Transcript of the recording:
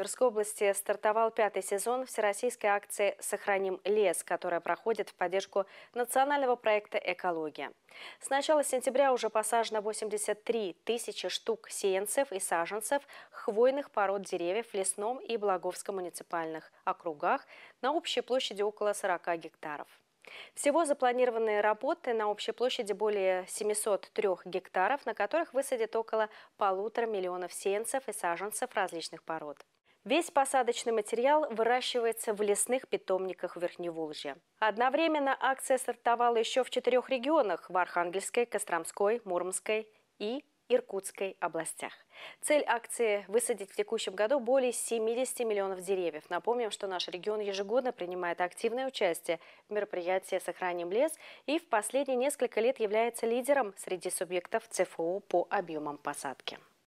Тверской области стартовал пятый сезон всероссийской акции «Сохраним лес», которая проходит в поддержку национального проекта «Экология». С начала сентября уже посажено 83 тысячи штук сеянцев и саженцев хвойных пород деревьев в Лесном и Благовском муниципальных округах на общей площади около 40 гектаров. Всего запланированные работы на общей площади более 703 гектаров, на которых высадят около полутора миллионов сеянцев и саженцев различных пород. Весь посадочный материал выращивается в лесных питомниках Верхневолжья. Одновременно акция стартовала еще в четырех регионах – в Архангельской, Костромской, Мурмской и Иркутской областях. Цель акции – высадить в текущем году более 70 миллионов деревьев. Напомним, что наш регион ежегодно принимает активное участие в мероприятии «Сохраним лес» и в последние несколько лет является лидером среди субъектов ЦФО по объемам посадки.